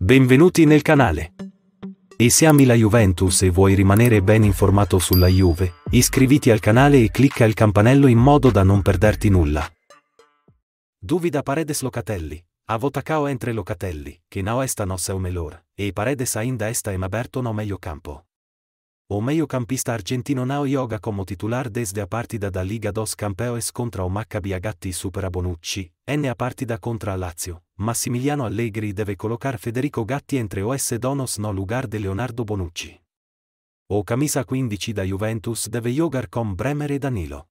Benvenuti nel canale. E se ami la Juventus e vuoi rimanere ben informato sulla Juve, iscriviti al canale e clicca il campanello in modo da non perderti nulla. Duvida Paredes Locatelli. A Votacao entre Locatelli, che não esta nossa o melhor, e Paredes ainda esta em aberto no meio campo. O campista argentino Nao Yoga como titular desde a partida da Liga dos Campeões contra o Maccabi Agatti Superabonucci, Bonucci, N a partida contra Lazio, Massimiliano Allegri deve colocar Federico Gatti entre OS Donos no lugar de Leonardo Bonucci. O camisa 15 da Juventus deve jogar con Bremer e Danilo.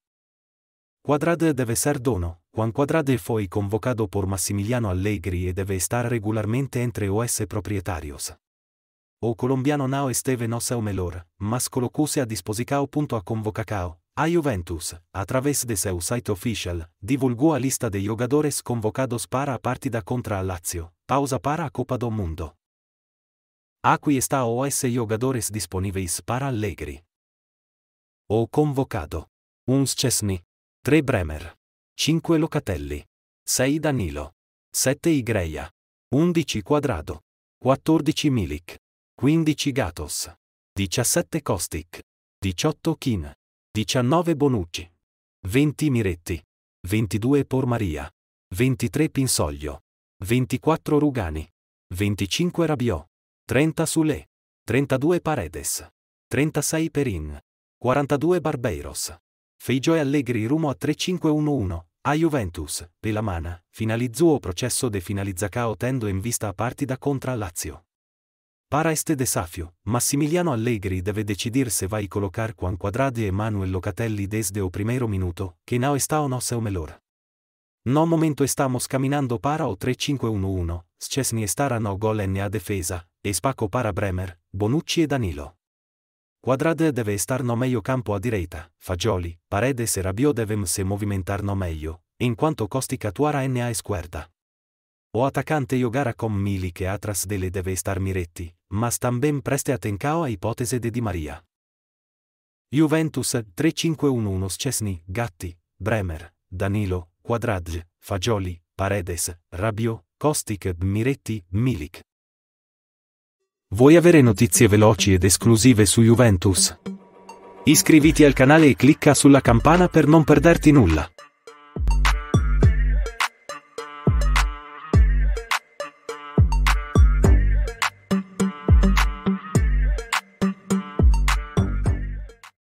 Cuadrade deve ser dono, quan Cuadrade foi convocado por Massimiliano Allegri e deve estar regularmente entre OS proprietarios. O colombiano Nao Esteve no seu Omelor, mas colocuse a disposicao. punto A convocacao, a Juventus, a través de seu site official, divulgó a lista de jogadores convocados para a partida contra a Lazio, pausa para a Copa do Mundo. Aquí está os jogadores disponíveis para Allegri. O convocado. 11 Cesni. 3 Bremer. 5 Locatelli. 6 Danilo. 7 Igreia. 11 Quadrado. 14 Milik. 15 Gatos. 17 Kostic. 18 Kin. 19 Bonucci, 20 Miretti, 22 Pormaria, 23 Pinsoglio, 24 Rugani, 25 Rabiò, 30 Sule, 32 Paredes, 36 Perin, 42 Barbeiros. Feijo e Allegri rumo a 3511, A Juventus, Pelamana, finalizzò o processo de finalizzacao tendo in vista a partida contra Lazio. Para este desafio, Massimiliano Allegri deve decidir se vai a colocar Juan Cuadrade e Manuel Locatelli desde o primero minuto, que no está o no se o melora. No momento estamos caminando para o 3-5-1-1, Scesni estará no gol en a defesa, e spaco para Bremer, Bonucci e Danilo. Cuadrade deve estar no medio campo a direita, Fagioli, Paredes e Rabiot deve se movimentar no meglio, in quanto Costi Catuara na esquerda. O attaccante yogara com mili che Atras delle deve star miretti, ma também preste atenção a ipotese de Di Maria. Juventus 3511 Cesni, Gatti, Bremer, Danilo, Quadragge, Fagioli, Paredes, Rabio, Kostic, Miretti, Milik. Vuoi avere notizie veloci ed esclusive su Juventus? Iscriviti al canale e clicca sulla campana per non perderti nulla.